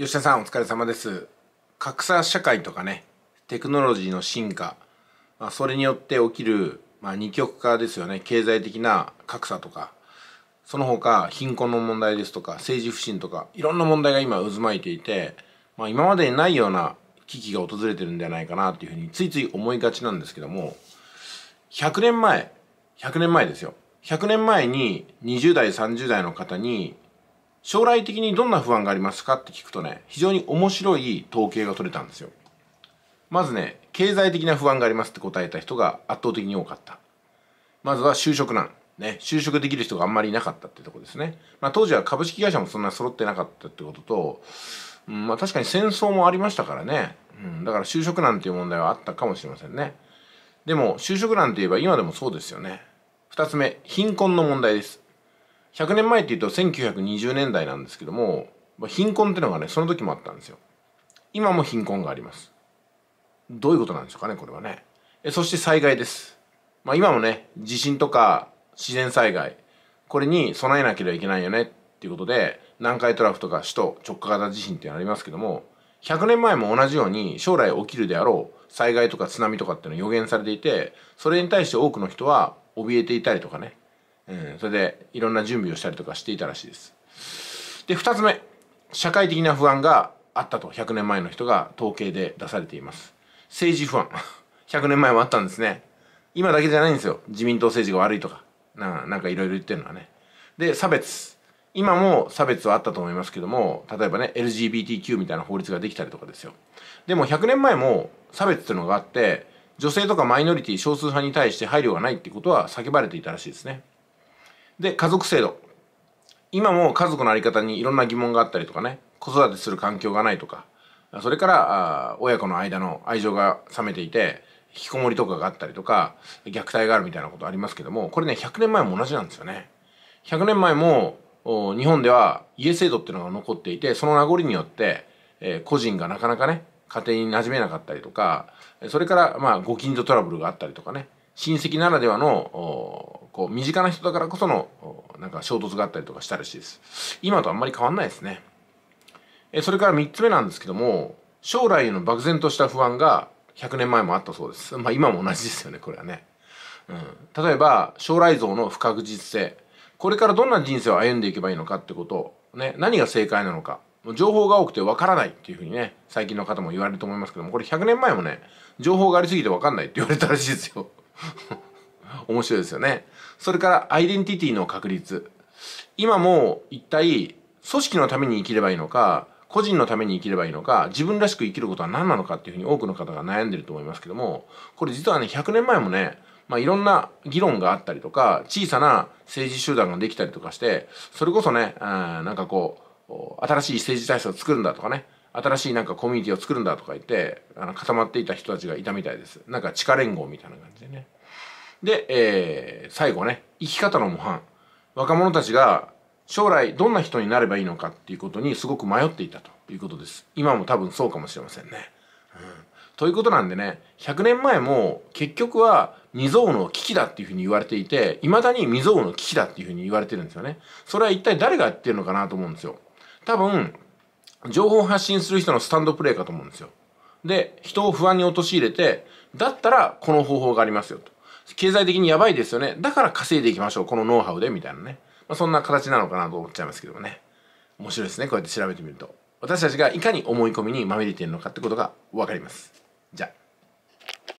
吉田さんお疲れ様です格差社会とかねテクノロジーの進化、まあ、それによって起きる、まあ、二極化ですよね経済的な格差とかその他貧困の問題ですとか政治不信とかいろんな問題が今渦巻いていて、まあ、今までにないような危機が訪れてるんじゃないかなというふうについつい思いがちなんですけども100年前100年前ですよ100年前に20代30代の方に将来的にどんな不安がありますかって聞くとね、非常に面白い統計が取れたんですよ。まずね、経済的な不安がありますって答えた人が圧倒的に多かった。まずは就職難。ね、就職できる人があんまりいなかったってとこですね。まあ当時は株式会社もそんな揃ってなかったってことと、うん、まあ確かに戦争もありましたからね。うん、だから就職難っていう問題はあったかもしれませんね。でも就職難っていえば今でもそうですよね。2つ目、貧困の問題です。100年前っていうと1920年代なんですけども貧困っていうのがねその時もあったんですよ今も貧困がありますどういうことなんでしょうかねこれはねえそして災害です、まあ、今もね地震とか自然災害これに備えなければいけないよねっていうことで南海トラフとか首都直下型地震ってありますけども100年前も同じように将来起きるであろう災害とか津波とかっていうのは予言されていてそれに対して多くの人は怯えていたりとかねうん、それでいろんな準備をしたりとかしていたらしいですで2つ目社会的な不安があったと100年前の人が統計で出されています政治不安100 年前もあったんですね今だけじゃないんですよ自民党政治が悪いとかななんかいろいろ言ってるのはねで差別今も差別はあったと思いますけども例えばね LGBTQ みたいな法律ができたりとかですよでも100年前も差別っていうのがあって女性とかマイノリティ少数派に対して配慮がないってことは叫ばれていたらしいですねで家族制度今も家族の在り方にいろんな疑問があったりとかね子育てする環境がないとかそれから親子の間の愛情が冷めていて引きこもりとかがあったりとか虐待があるみたいなことありますけどもこれね100年前も同じなんですよね。100年前も日本では家制度っていうのが残っていてその名残によって、え個人がなかなかね家庭に馴染めなかったりとかそれからまあご近所トラブルがあったりとかね親戚ならではのこう身近な人だからこそのなんか衝突があったりとかしたらしいです今とあんまり変わんないですねえそれから3つ目なんですけども将来への漠然とした不安が100年前もあったそうですまあ今も同じですよねこれはね、うん、例えば将来像の不確実性これからどんな人生を歩んでいけばいいのかってことね何が正解なのか情報が多くてわからないっていうふうにね最近の方も言われると思いますけどもこれ100年前もね情報がありすぎてわかんないって言われたらしいですよ 面白いですよね。それからアイデンティティの確立。今も一体組織のために生きればいいのか、個人のために生きればいいのか、自分らしく生きることは何なのかっていうふうに多くの方が悩んでると思いますけども、これ実はね、100年前もね、まあ、いろんな議論があったりとか、小さな政治集団ができたりとかして、それこそね、なんかこう、新しい政治体制を作るんだとかね、新しいなんかコミュニティを作るんだとか言ってあの固まっていた人たちがいたみたいですなんか地下連合みたいな感じでねで、えー、最後ね生き方の模範若者たちが将来どんな人になればいいのかっていうことにすごく迷っていたということです今も多分そうかもしれませんね、うん、ということなんでね100年前も結局は未曾有の危機だっていうふうに言われていていまだに未曾有の危機だっていうふうに言われてるんですよねそれは一体誰がやってるのかなと思うんですよ多分情報を発信する人のスタンドプレーかと思うんですよ。で、人を不安に陥れて、だったらこの方法がありますよと。経済的にやばいですよね。だから稼いでいきましょう。このノウハウで、みたいなね。まあ、そんな形なのかなと思っちゃいますけどもね。面白いですね。こうやって調べてみると。私たちがいかに思い込みにまみれているのかってことがわかります。じゃあ。